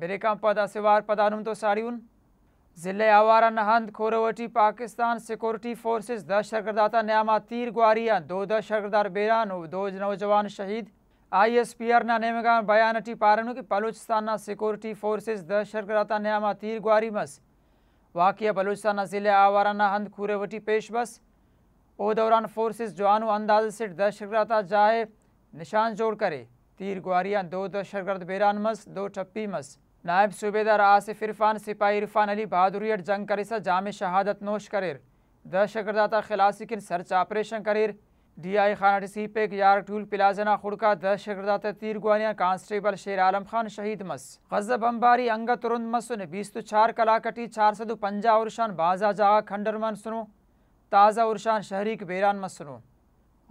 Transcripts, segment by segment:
पदा ಬೆರೆಕಂಪದ तो ಪದಾನುಂತು ಸಾಡಿಯುನ್ जिले आवारा नहंद खोरवटी पाकिस्तान सिक्योरिटी फोर्सेस दस शरकरदाता न्यामा तीर ग्वारिया दो दस शरकरदार बेरान दो नौजवान शहीद आई एस पी आर ना नेमगा बयान अटी पारण की बलूचिस्तान सिक्योरिटी फोर्सेस दस शरकरदाता न्यामा तीर ग्वारी मस वाक़ बलूचिस्तान ज़िले आवारा हंद खोरवटी पेश बस ओ दौरान फोर्सेस जवानों अंदाज से दस जाए निशान जोड़ करे तीर ग्वारिया दो दस बेरान मस दो ठप्पी मस નાયબ સુબેદાર આસિફ ઇરફાન સિપાહી ઇરફાન અલી બહાદુરિયટ જંગ કરીસા જામે શહાદત નોશ કરીર દહશતગર્દાતા ખિલાસિકિન સર્ચ ઓપરેશન કરીર ડીઆઈ ખાનાટી સીપેક યાર ટૂલ પિલાઝના ખુડકા દહશતગર્દાતા તીર ગ્વાલિયા કાંસ્ટેબલ શેર આલમ ખાન શહીદ મસ ગઝબ અંબારી અંગત તુરંત મસુન બીસતુ ચાર કલાકટી ચાર સદુ પંજા ઉર્શાન બાઝા જાગા ખંડરમન સુનો તાઝા ઉર્શાન શહરીક બેરાન મસુનો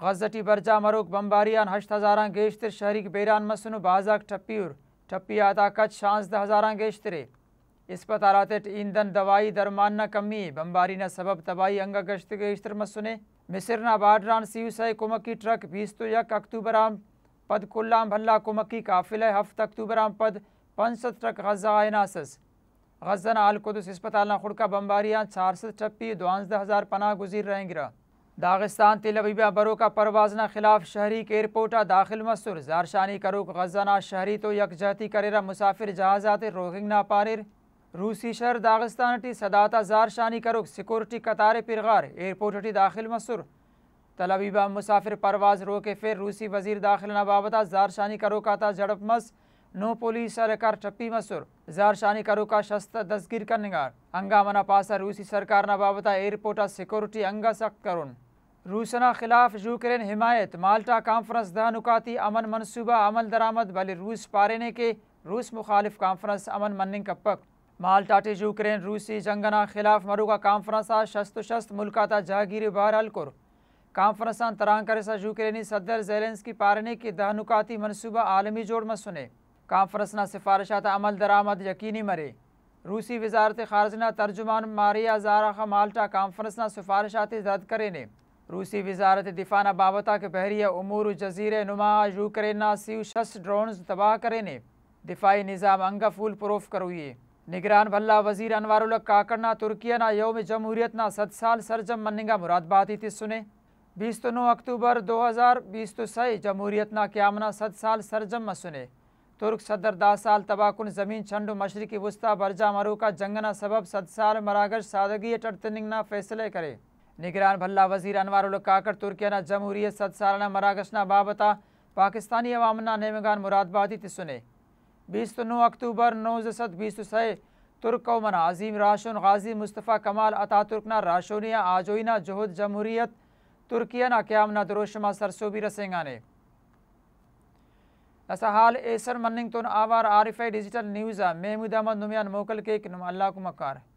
ગઝટી બરજા મરુક બંબારીયાન હશત હજારાં ગેશ્તિર શહરીક બેરાન મસુનો બાઝાક ઠપ્પીર ठप्पी आता कच शांस हज़ारा गेश्तरे इस्पताल ईंधन दवाई दरमान न कमी बम्बारी न सबब तबाही अंग गश्त गेश्तर मसुने मिसर न बाडरान सी सह कुमकी ट्रक बीस तो यक अक्तूबर आम पद कुल्लाम भल्ला कुमकी काफिल हफ्त अक्तूबर आम पद पंसद ट्रक गजा आयनासस गजन आलकुदस अस्पताल न खुड़का बम्बारियाँ चार सत ठप्पी दुआंजद हज़ार पनाह गुजीर रहेंगे दागिस्तान तिल अबीबा बरो का परवाजना खिलाफ शहरी के एयरपोर्टा दाखिल मसूर जारशानी करूक गजाना शहरी तो यकजहती करेरा मुसाफिर जहाजात रोहिंगना पारिर रूसी शहर दागिस्तान टी सदाता जारशानी करुक सिक्योरिटी कतार पिरगार एयरपोर्ट टी दाखिल मसूर तल अबीबा मुसाफिर परवाज रोके फिर रूसी वजीर दाखिल बाबता जारशानी करूक आता जड़प मस नो पुलिस सरकार टप्पी मसूर जारशानी करू का शस्त्र दस्गिर का निगार हंगामना पासा रूसी सरकार ना बाबता एयरपोर्टा सिक्योरिटी अंगा सख्त करुन रूसना खिलाफ यूक्रेन हिमायत माल्टा कॉन्फ्रेंस दहनुकाती अमन मनसूबा अमल दरामद बल रूस पारेने के रूस मुखालिफ कॉन्फ्रेंस अमन मनिंग कपक माल्टा टे यूक्रेन रूसी जंगना खिलाफ मरुगा कांफ्रेंस शस्त शस्त मुल्काता जहागीर बहरल कुर कांफ्रेंस सा यूक्रेनी सदर जेलेंस की पारने की दहनुकाती मनसूबा आलमी जोड़ में सुने कांफ्रेंस न सिफारशात अमल दरामद यकीनी मरे रूसी वजारत खारजना तर्जुमान मारिया जारा माल्टा कॉन्फ्रेंस ना सिफारशात रद्द करे ने रूसी वजारत दिफाना बाबता के बहरी अमूर जजीर नुमा यूक्रेना सी शस ड्रोन तबाह करें दिफाई निज़ाम अंगा फूल प्रूफ करुए निगरान भल्ला वजीर अनवारुल काकड़ना तुर्किया ना योम जमहूरियत ना सद साल सरजम मनिंगा मुरादबाती थी सुने बीस तो नौ अक्टूबर दो हज़ार बीस तो सही जमहूरियत ना क्यामना सद साल सरजम म सुने तुर्क सदर दस साल तबाकुन ज़मीन छंड मशरक़ी वस्ता बरजा मरू का जंगना सबब सत साल मरागज सादगी ना फैसले करे निगरान भल्ला वजीर अनवर काकर तुर्कियाना जमहूरियत सद सालाना मरागशना बाबता पाकिस्तानी अवामना नेमगान मुरादबादी सुने बीस तो नौ अक्टूबर नौ जसद बीस सै तुर्क कौमना अजीम राशन गाजी मुस्तफ़ा कमाल अता तुर्कना राशोनिया आजोइना जहद जमहूरियत तुर्कियाना क्यामना रसेंगा ने रसेंगाने हाल एसर मनिंग तुन आवार आरिफ डिजिटल न्यूज़ महमूद अहमद नुमियान मोकल के एक अल्लाह को मकार